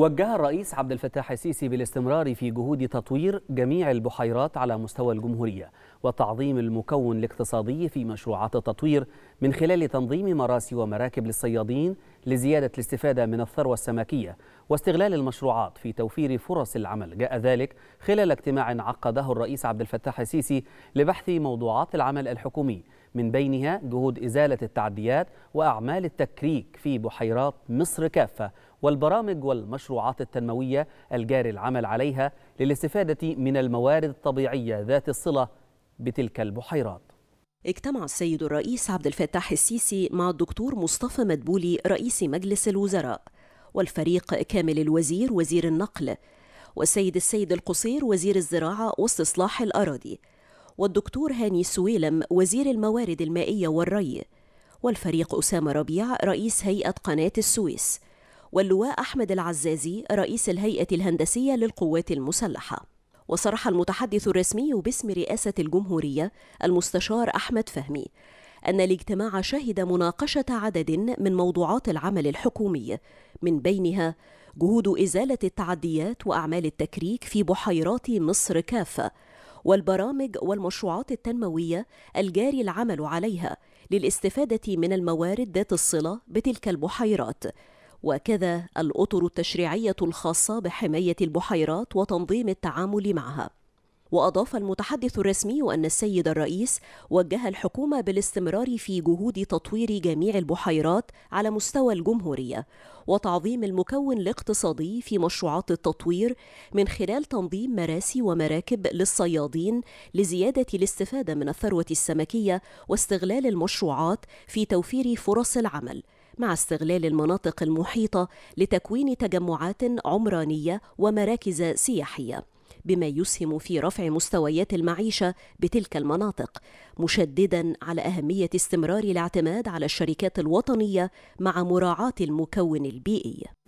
وجه الرئيس عبد الفتاح السيسي بالاستمرار في جهود تطوير جميع البحيرات على مستوى الجمهورية وتعظيم المكون الاقتصادي في مشروعات التطوير من خلال تنظيم مراسي ومراكب للصيادين لزيادة الاستفادة من الثروة السمكية واستغلال المشروعات في توفير فرص العمل جاء ذلك خلال اجتماع عقده الرئيس عبد الفتاح السيسي لبحث موضوعات العمل الحكومي من بينها جهود إزالة التعديات وأعمال التكريك في بحيرات مصر كافة والبرامج والمشروعات التنموية الجاري العمل عليها للاستفادة من الموارد الطبيعية ذات الصلة بتلك البحيرات اجتمع السيد الرئيس عبد الفتاح السيسي مع الدكتور مصطفى مدبولي رئيس مجلس الوزراء والفريق كامل الوزير وزير النقل والسيد السيد القصير وزير الزراعة واستصلاح الأراضي والدكتور هاني سويلم وزير الموارد المائية والري والفريق أسامة ربيع رئيس هيئة قناة السويس واللواء أحمد العزازي رئيس الهيئة الهندسية للقوات المسلحة وصرح المتحدث الرسمي باسم رئاسة الجمهورية المستشار أحمد فهمي أن الاجتماع شهد مناقشة عدد من موضوعات العمل الحكومي من بينها جهود إزالة التعديات وأعمال التكريك في بحيرات مصر كافة والبرامج والمشروعات التنموية الجاري العمل عليها للاستفادة من الموارد ذات الصلة بتلك البحيرات وكذا الاطر التشريعيه الخاصه بحمايه البحيرات وتنظيم التعامل معها واضاف المتحدث الرسمي ان السيد الرئيس وجه الحكومه بالاستمرار في جهود تطوير جميع البحيرات على مستوى الجمهوريه وتعظيم المكون الاقتصادي في مشروعات التطوير من خلال تنظيم مراسي ومراكب للصيادين لزياده الاستفاده من الثروه السمكيه واستغلال المشروعات في توفير فرص العمل مع استغلال المناطق المحيطة لتكوين تجمعات عمرانية ومراكز سياحية بما يسهم في رفع مستويات المعيشه بتلك المناطق مشددا على اهميه استمرار الاعتماد على الشركات الوطنيه مع مراعاه المكون البيئي